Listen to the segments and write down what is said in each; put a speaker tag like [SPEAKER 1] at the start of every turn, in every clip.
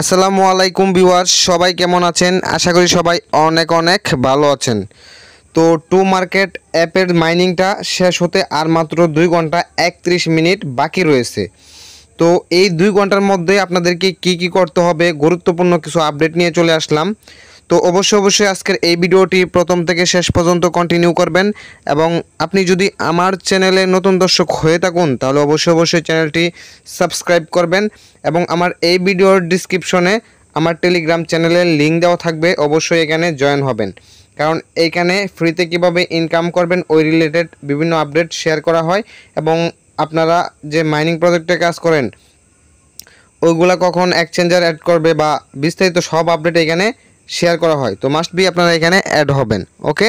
[SPEAKER 1] আসসালামু আলাইকুম বিওয়ার সবাই কেমন আছেন আশা করি সবাই অনেক অনেক ভালো আছেন তো টু মার্কেট অ্যাপের মাইনিংটা শেষ হতে আর মাত্র দুই ঘন্টা একত্রিশ মিনিট বাকি রয়েছে তো এই দুই ঘন্টার মধ্যে আপনাদেরকে কি কি করতে হবে গুরুত্বপূর্ণ কিছু আপডেট নিয়ে চলে আসলাম তো অবশ্যই অবশ্যই আজকের এই ভিডিওটি প্রথম থেকে শেষ পর্যন্ত কন্টিনিউ করবেন এবং আপনি যদি আমার চ্যানেলে নতুন দর্শক হয়ে থাকুন তাহলে অবশ্যই অবশ্যই চ্যানেলটি সাবস্ক্রাইব করবেন এবং আমার এই ভিডিওর ডিসক্রিপশনে আমার টেলিগ্রাম চ্যানেলের লিঙ্ক দেওয়া থাকবে অবশ্যই এখানে জয়েন হবেন কারণ এইখানে ফ্রিতে কিভাবে ইনকাম করবেন ওই রিলেটেড বিভিন্ন আপডেট শেয়ার করা হয় এবং আপনারা যে মাইনিং প্রজেক্টে কাজ করেন ওইগুলা কখন এক্সচেঞ্জার অ্যাড করবে বা বিস্তারিত সব আপডেট এখানে শেয়ার করা হয় তো মাস্ট বি আপনারা এখানে অ্যাড হবেন ওকে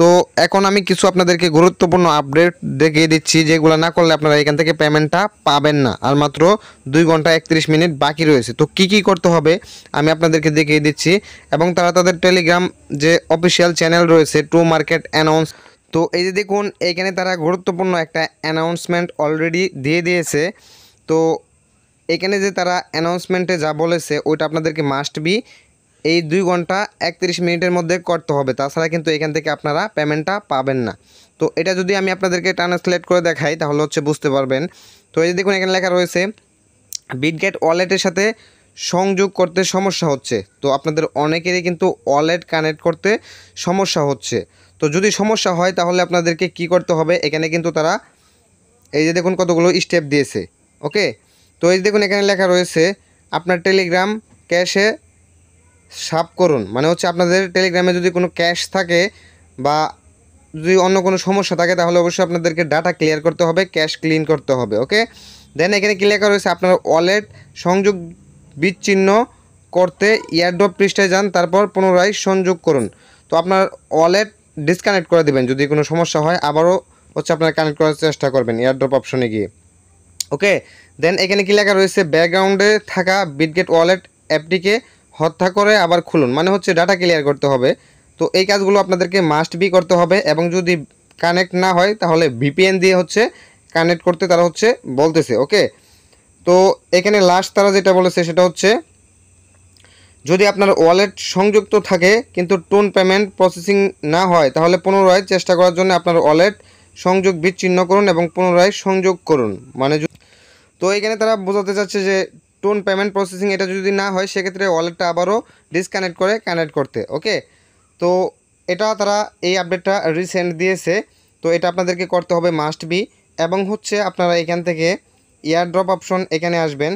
[SPEAKER 1] তো এখন আমি কিছু আপনাদেরকে গুরুত্বপূর্ণ আপডেট দেখিয়ে দিচ্ছি যেগুলো না করলে আপনারা এখান থেকে পেমেন্টটা পাবেন না আর মাত্র দুই ঘন্টা একত্রিশ মিনিট বাকি রয়েছে তো কি কি করতে হবে আমি আপনাদেরকে দেখিয়ে দিচ্ছি এবং তারা তাদের টেলিগ্রাম যে অফিসিয়াল চ্যানেল রয়েছে টু মার্কেট অ্যানাউন্স তো এই যে দেখুন এখানে তারা গুরুত্বপূর্ণ একটা অ্যানাউন্সমেন্ট অলরেডি দিয়ে দিয়েছে তো এখানে যে তারা অ্যানাউন্সমেন্টে যা বলেছে ওইটা আপনাদেরকে মাস্ট বি এই দুই ঘন্টা একত্রিশ মিনিটের মধ্যে করতে হবে তাছাড়া কিন্তু এখান থেকে আপনারা পেমেন্টটা পাবেন না তো এটা যদি আমি আপনাদেরকে ট্রান্সলেট করে দেখাই তাহলে হচ্ছে বুঝতে পারবেন তো এই যে দেখুন এখানে লেখা রয়েছে বিটগেট ওয়ালেটের সাথে সংযোগ করতে সমস্যা হচ্ছে তো আপনাদের অনেকেরই কিন্তু ওয়ালেট কানেক্ট করতে সমস্যা হচ্ছে তো যদি সমস্যা হয় তাহলে আপনাদেরকে কি করতে হবে এখানে কিন্তু তারা এই যে দেখুন কতগুলো স্টেপ দিয়েছে ওকে তো এই দেখুন এখানে লেখা রয়েছে আপনার টেলিগ্রাম ক্যাশে সাপ করুন মানে হচ্ছে আপনাদের টেলিগ্রামে যদি কোনো ক্যাশ থাকে বা যদি অন্য কোনো সমস্যা থাকে তাহলে অবশ্যই আপনাদেরকে ডাটা ক্লিয়ার করতে হবে ক্যাশ ক্লিন করতে হবে ওকে দেন এখানে ক্লিয়ার করা হয়েছে আপনার ওয়ালেট সংযোগ বিচ্ছিন্ন করতে ইয়ারড্রপ পৃষ্ঠায় যান তারপর পুনরায় সংযোগ করুন তো আপনার ওয়ালেট ডিসকানেক্ট করে দেবেন যদি কোনো সমস্যা হয় আবারও হচ্ছে আপনার কানেক্ট করার চেষ্টা করবেন এয়ারড্রপ অপশনে গিয়ে ওকে দেন এখানে কি লেখা রয়েছে ব্যাকগ্রাউন্ডে থাকা বিটগেট ওয়ালেট অ্যাপটিকে হত্যা করে আবার খুলুন মানে হচ্ছে ডাটা ক্লিয়ার করতে হবে তো এই কাজগুলো আপনাদেরকে মাস্ট বি করতে হবে এবং যদি কানেক্ট না হয় তাহলে ভিপিএন দিয়ে হচ্ছে কানেক্ট করতে তারা হচ্ছে বলতেছে ওকে তো এখানে লাস্ট তারা যেটা বলেছে সেটা হচ্ছে যদি আপনার ওয়ালেট সংযুক্ত থাকে কিন্তু টোন পেমেন্ট প্রসেসিং না হয় তাহলে পুনরায় চেষ্টা করার জন্য আপনার ওয়ালেট সংযোগ বিচ্ছিন্ন করুন এবং পুনরায় সংযোগ করুন মানে তো এখানে তারা বোঝাতে চাচ্ছে যে টোন পেমেন্ট প্রসেসিং এটা যদি না হয় সেক্ষেত্রে ওয়ালেটটা আবারও ডিসকানেক্ট করে কানেক্ট করতে ওকে তো এটা তারা এই আপডেটটা রিসেন্ট দিয়েছে তো এটা আপনাদেরকে করতে হবে মাস্ট বি এবং হচ্ছে আপনারা এখান থেকে ইয়ার ড্রপ অপশন এখানে আসবেন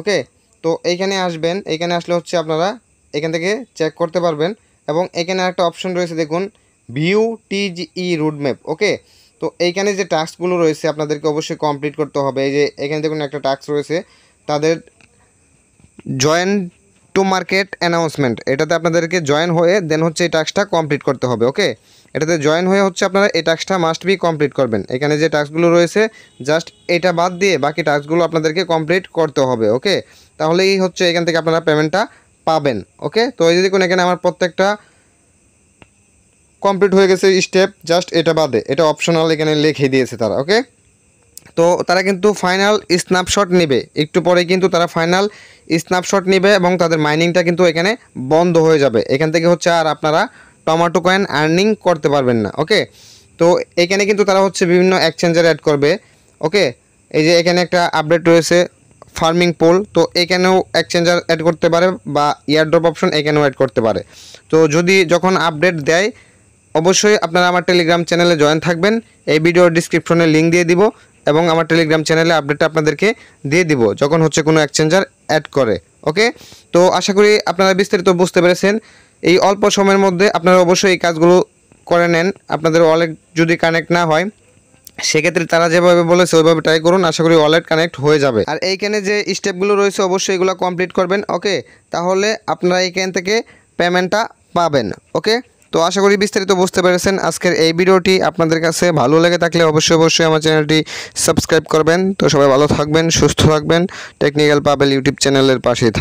[SPEAKER 1] ওকে তো এইখানে আসবেন এখানে আসলে হচ্ছে আপনারা এখান থেকে চেক করতে পারবেন এবং এখানে একটা অপশন রয়েছে দেখুন ভিউ টিজিই রুটম্যাপ ওকে তো এইখানে যে টাস্কগুলো রয়েছে আপনাদেরকে অবশ্যই কমপ্লিট করতে হবে এই যে এখানে দেখুন একটা টাস্ক রয়েছে তাদের জয়েন টু মার্কেট অ্যানাউন্সমেন্ট এটাতে আপনাদেরকে জয়েন হয়ে দেন হচ্ছে এই টাস্কটা কমপ্লিট করতে হবে ওকে এটাতে জয়েন হয়ে হচ্ছে আপনারা এই টাস্কটা মাস্ট বি কমপ্লিট করবেন এখানে যে টাস্কগুলো রয়েছে জাস্ট এটা বাদ দিয়ে বাকি টাস্কগুলো আপনাদেরকে কমপ্লিট করতে হবে ওকে তাহলেই হচ্ছে এখান থেকে আপনারা পেমেন্টটা পাবেন ওকে তো এই যে এখানে আমার প্রত্যেকটা কমপ্লিট হয়ে গেছে স্টেপ জাস্ট এটা বাদে এটা অপশনাল এখানে লিখে দিয়েছে তারা ওকে তো তারা কিন্তু ফাইনাল স্ন্যাপশট নেবে একটু পরে কিন্তু তারা ফাইনাল স্ন্যাপশট নেবে এবং তাদের মাইনিংটা কিন্তু এখানে বন্ধ হয়ে যাবে এখান থেকে হচ্ছে আর আপনারা টমাটো কয়েন আর্নিং করতে পারবেন না ওকে তো এখানে কিন্তু তারা হচ্ছে বিভিন্ন এক্সচেঞ্জার অ্যাড করবে ওকে এই যে এখানে একটা আপডেট রয়েছে ফার্মিং পোল তো এখানেও এক্সচেঞ্জার অ্যাড করতে পারে বা ইয়ারড্রপ অপশন এখানেও অ্যাড করতে পারে তো যদি যখন আপডেট দেয় অবশ্যই আপনারা আমার টেলিগ্রাম চ্যানেলে জয়েন থাকবেন এই ভিডিওর ডিসক্রিপশনে লিঙ্ক দিয়ে দিব এবং আমার টেলিগ্রাম চ্যানেলে আপডেটটা আপনাদেরকে দিয়ে দিব যখন হচ্ছে কোনো এক্সচেঞ্জার অ্যাড করে ওকে তো আশা করি আপনারা বিস্তারিত বুঝতে পেরেছেন এই অল্প সময়ের মধ্যে আপনারা অবশ্যই এই কাজগুলো করে নেন আপনাদের ওয়ালেট যদি কানেক্ট না হয় সেক্ষেত্রে তারা যেভাবে বলেছে ওইভাবে ট্রাই করুন আশা করি ওয়ালেট কানেক্ট হয়ে যাবে আর এইখানে যে স্টেপগুলো রয়েছে অবশ্যই এগুলো কমপ্লিট করবেন ওকে তাহলে আপনারা এইখান থেকে পেমেন্টটা পাবেন ওকে তো আশা করি বিস্তারিত বুঝতে পেরেছেন আজকের এই ভিডিওটি আপনাদের কাছে ভালো লেগে থাকলে অবশ্যই অবশ্যই আমার চ্যানেলটি সাবস্ক্রাইব করবেন তো সবাই ভালো থাকবেন সুস্থ থাকবেন টেকনিক্যাল পাবেল ইউটিউব চ্যানেলের পাশেই থাকবেন